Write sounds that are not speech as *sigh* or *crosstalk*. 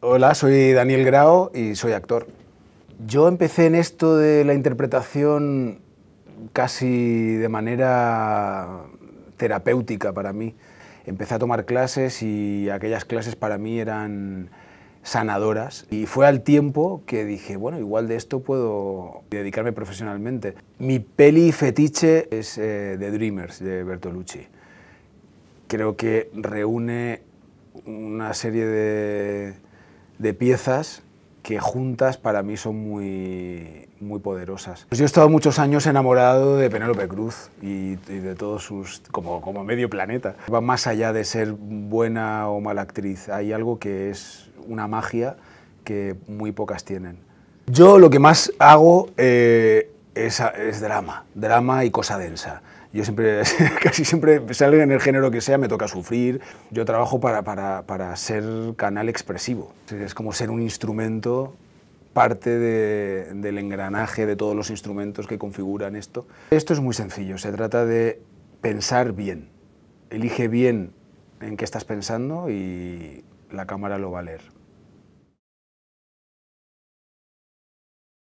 Hola, soy Daniel Grao y soy actor. Yo empecé en esto de la interpretación casi de manera terapéutica para mí. Empecé a tomar clases y aquellas clases para mí eran sanadoras y fue al tiempo que dije, bueno, igual de esto puedo dedicarme profesionalmente. Mi peli fetiche es eh, The Dreamers de Bertolucci. Creo que reúne una serie de de piezas que juntas para mí son muy, muy poderosas. Pues yo he estado muchos años enamorado de Penélope Cruz y, de todos sus... Como, como medio planeta. Va más allá de ser buena o mala actriz. Hay algo que es una magia que muy pocas tienen. Yo lo que más hago eh, es, drama, drama y cosa densa. Yo siempre, *laughs* casi siempre, salga en el género que sea, me toca sufrir. Yo trabajo para, ser canal expresivo. Es como ser un instrumento parte del engranaje de todos los instrumentos que configuran esto. Esto es muy sencillo, se trata de pensar bien. Elige bien en qué estás pensando y la cámara lo va a leer.